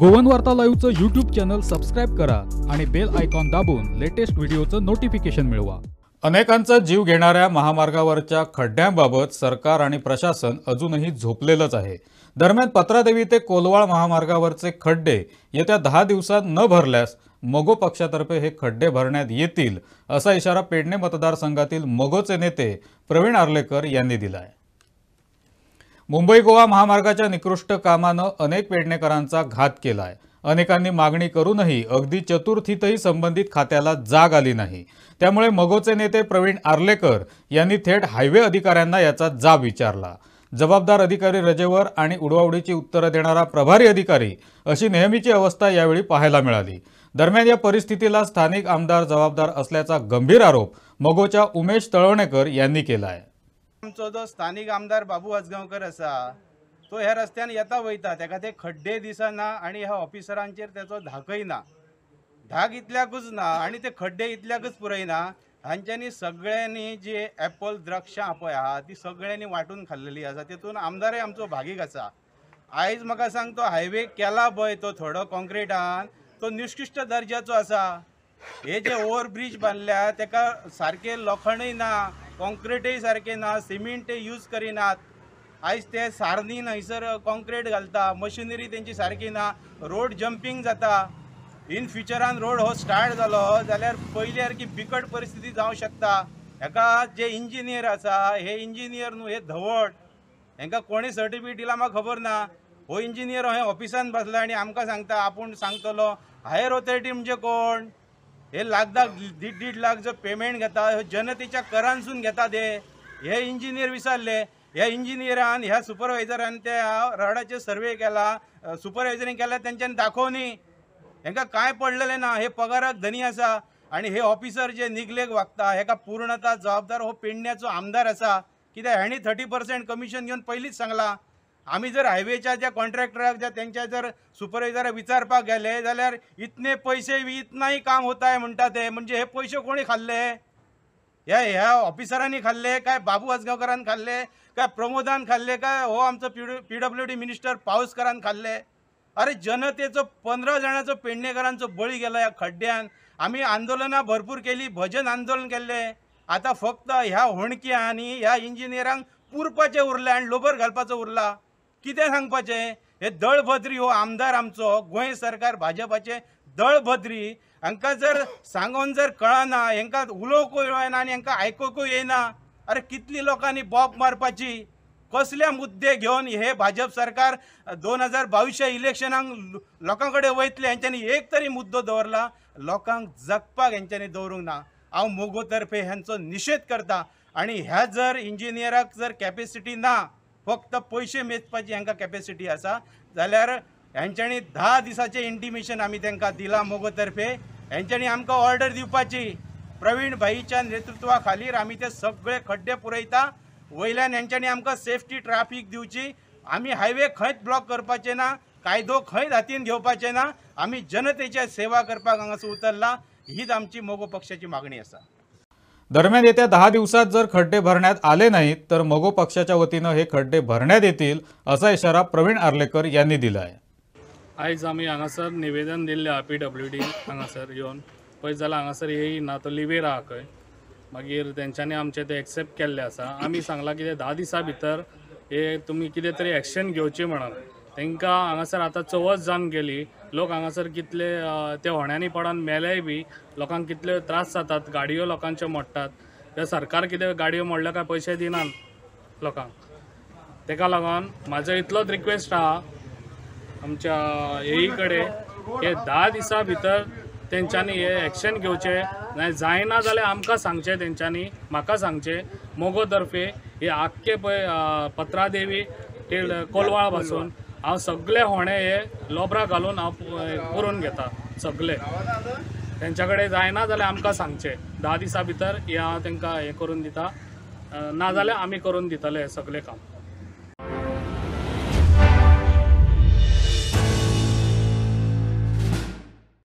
Goan वार्ता लाईव्हचं YouTube channel subscribe करा आणि बेल आयकॉन दाबून लेटेस्ट व्हिडिओचं नोटिफिकेशन मिळवा अनेकांचा जीव घेणाऱ्या महामार्गावरच्या खड्ड्यांबाबत सरकार आणि प्रशासन अजूनही झोपलेलंच आहे दरम्यान पत्रादेवी ते कोलवाळ महामार्गावरचे खड्डे येत्या दहा दिवसात न भरल्यास मगो पक्षातर्फे हे खड्डे भरण्यात येतील असा इशारा पेडणे मतदारसंघातील मगोचे नेते प्रवीण आर्लेकर यांनी दिला आहे मुंबई गोवा महामार्गाच्या निकृष्ट कामानं अनेक पेडणेकरांचा घात केला आहे अनेकांनी मागणी करूनही अगदी चतुर्थीतही संबंधित खात्याला जाग आली नाही त्यामुळे मगोचे नेते प्रवीण आर्लेकर यांनी थेट हायवे अधिकाऱ्यांना याचा जाब विचारला जबाबदार अधिकारी रजेवर आणि उडवाउडीची उत्तरं देणारा प्रभारी अधिकारी अशी नेहमीची अवस्था यावेळी पाहायला मिळाली दरम्यान या परिस्थितीला स्थानिक आमदार जबाबदार असल्याचा गंभीर आरोप मगोच्या उमेश तळवणेकर यांनी केला आहे आमचो जो स्थानिक आमदार बाबू आजगावकर असा तो ह्या रस्त्यान येता वयता त्याका ते खड्डे दिसना आणि ह्या ऑफिसरांचेर त्याचं धाकय ना धाक इतल्याकूच ना आणि ते खड्डे इतल्याकच पुरयना हांच्यांनी सगळ्यांनी जे ॲपल द्राक्षां आपय आहा ती सगळ्यांनी वाटून खाल्लेली आसा तेतून आमदारय आमचो भागीक असा आयज म्हाका सांग तो हायवे केला पळय तो थोडो कॉन्क्रिटान तो निश्किश्ट दर्जाचो असा हे जे ओव्हरब्रिज बांदल्या तेका सारखे लोखणय ना कॉन्क्रीटही सारखे ना सिमेंट यूज करिनात आयज ते सारनी हंयसर कॉन्क्रीट घालता मशिनरी त्यांची सारखी ना रोड जंपिंग जाता इन फ्युचरान रोड हो स्टार्ट जालो जाल्यार पहिली सारखी बिकट परिस्थिती जावंक शकता हेका जे इंजिनियर आसा हे इंजिनियर न्हू हे धवड हांकां कोणी सर्टिफिकेट दिला म्हाका खबर ना हो इंजिनियर हो हे ऑफिसान बसला आनी आमकां सांगता आपूण सांगतलो हायर ऑथॉरिटी म्हणजे कोण हे लाख लाख दीड दीड लाख जो पेमेंट घेता हे जनतेच्या करांसून घेता दे हे इंजिनियर विसरले ह्या इंजिनियरान ह्या सुपरवायझरान त्या रडाचे सर्वे केला सुपरवायझरी केला त्यांच्यानी दाखोवनी ह्यांना काय पडलेले ना हे पगारात धनी असा आणि हे ऑफिसर जे निगलेक वागता का पूर्णता जबाबदार हो पेडण्याचा आमदार असा कित्याक ह्याणी थर्टी पर्सेंट कमिशन घेऊन पहिलीच सांगला आम्ही जर हायवेच्या ज्या कॉन्ट्रॅक्टराक ज्या त्यांच्या जर सुपरवायझर विचारपाक गेले जाल्यार इतने पैसे इतनाही काम होताय म्हणतात ते म्हणजे हे पैसे कोणी खाल्ले ह्या ह्या ऑफिसरांनी खाल्ले काय बाबू आजगावकरांनी खाल्ले काय प्रमोदान खाल्ले काय हो आमचं पी डब्ल्यू डी मिनिस्टर पाऊसकरांनी खाल्ले अरे जनतेचं पंधरा जणांचं पेडणेकरांचं बळी गेला या खड्ड्यान आम्ही आंदोलना भरपूर केली भजन आंदोलन केले आता फक्त ह्या होणक्या आणि ह्या इंजिनियरांक पुरपाचे उरले आणि लोबर घालपाचो उरला कितें सांगपाचें हे दळभद्री हो आमदार आमचो गोंय सरकार भाजपाचे दळभद्री हांकां जर सांगून जर कळना हांकां उलोवकूय येना आनी हांकां आयकुकूय येना अरे कितली लोकांनी बॉब मारपाची कसले मुद्दे घेवन हे भाजप सरकार दोन हजार बावीसच्या इलेक्शनाक लोकां कडेन वयतले हेंच्यांनी एक तरी मुद्दो दवरला लोकांक जगपाक हेंच्यांनी दवरूंक ना हांव मोगो तर्फे हेंचो निशेध करता आनी ह्या जर इंजिनियराक जर कॅपेसिटी ना फक्त पैसे मेजपाची हांकां कॅपेसिटी आसा जाल्यार हेंच्यांनी धा दिसाचें इंटिमेशन आमी तांकां दिलां मोगो तर्फे हेंच्यांनी आमकां ऑर्डर दिवपाची प्रवीण भाईच्या नेतृत्वा आम्ही आमी ते सगळे खड्डे पुरयता वयल्यान हेंच्यांनी आमकां सेफ्टी ट्राफीक दिवची आमी हायवे खंयच ब्लॉक करपाचे ना कायदो खंयच हातीन घेवपाचे ना आमी जनतेच्या सेवा करपाक हांगासर उतरला हीच आमची मोगो पक्षाची मागणी आसा दरम्यान येत्या दहा दिवसात जर खड्डे भरण्यात आले नाहीत तर मगो पक्षाच्या वतीनं हे खड्डे भरण्यात येतील असा इशारा प्रवीण आर्लेकर यांनी दिला आहे आयज आम्ही हंगासर निवेदन दिल्लें आय पी डब्ल्यू डी हंगासर येऊन पळय जाल्यार हांगासर येई ना तो लिवेर आहा खंय मागीर तेंच्यांनी ते तें एक्सेप्ट केल्लें आसा आमी सांगलां कितें धा दिसा भितर हे तुमी कितें तरी एक्शन घेवचें म्हणून तांकां हांगासर आतां चवथ जावन गेली लोक हांगासर कितले ते होण्यांनी पडून मेले बी लोकांक कितले त्रास जातात गाडयो लोकांच्यो मोडटात ते सरकार कितें गाडयो मोडल्या काय पयशे दिनात लोकांक तेका लागोन म्हाजो इतलोच रिक्वेस्ट आहा आमच्या येईकडे हे धा दिसां भितर त्यांच्यानी हे एक्शन घेऊचे नाही जायना जाल्यार आमकां सांगचे त्यांच्यानी म्हाका सांगचे मोगो तर्फे हे आख्खे पळय पत्रा देवी कोलवाळ पासून हांव सगळे होणे हे लोबरा घालून हांव करून घेता सगळे त्यांच्याकडे कडेन जायना जाल्यार आमकां सांगचे धा दिसा भितर हे हांव तांकां हें करून दिता ना आमी करून दितले सगळे काम